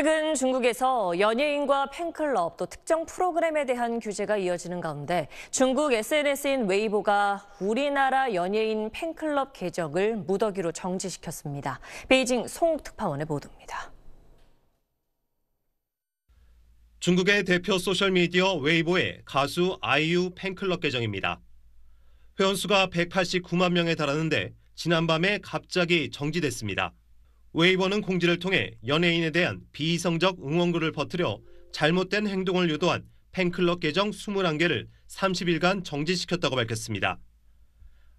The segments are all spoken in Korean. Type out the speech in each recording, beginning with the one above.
최근 중국에서 연예인과 팬클럽 또 특정 프로그램에 대한 규제가 이어지는 가운데 중국 SNS인 웨이보가 우리나라 연예인 팬클럽 계정을 무더기로 정지시켰습니다. 베이징 송욱 특파원의 보도입니다. 중국의 대표 소셜미디어 웨이보의 가수 아이유 팬클럽 계정입니다. 회원수가 189만 명에 달하는데 지난밤에 갑자기 정지됐습니다. 웨이버는 공지를 통해 연예인에 대한 비이성적 응원글을 퍼뜨려 잘못된 행동을 유도한 팬클럽 계정 21개를 30일간 정지시켰다고 밝혔습니다.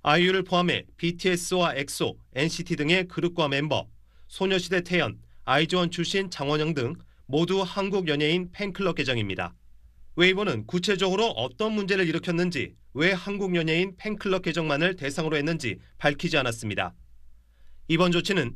아이유를 포함해 BTS와 엑소, NCT 등의 그룹과 멤버, 소녀시대 태연, 아이즈원 출신 장원영 등 모두 한국 연예인 팬클럽 계정입니다. 웨이버는 구체적으로 어떤 문제를 일으켰는지, 왜 한국 연예인 팬클럽 계정만을 대상으로 했는지 밝히지 않았습니다. 이번 조치는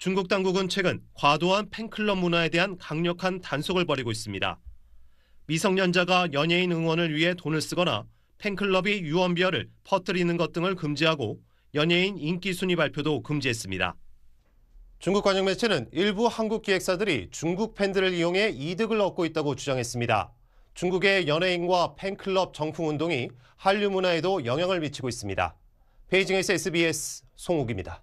중국 당국은 최근 과도한 팬클럽 문화에 대한 강력한 단속을 벌이고 있습니다. 미성년자가 연예인 응원을 위해 돈을 쓰거나 팬클럽이 유언비어를 퍼뜨리는 것 등을 금지하고 연예인 인기 순위 발표도 금지했습니다. 중국 관영 매체는 일부 한국 기획사들이 중국 팬들을 이용해 이득을 얻고 있다고 주장했습니다. 중국의 연예인과 팬클럽 정풍 운동이 한류 문화에도 영향을 미치고 있습니다. 베이징에서 SBS 송욱입니다.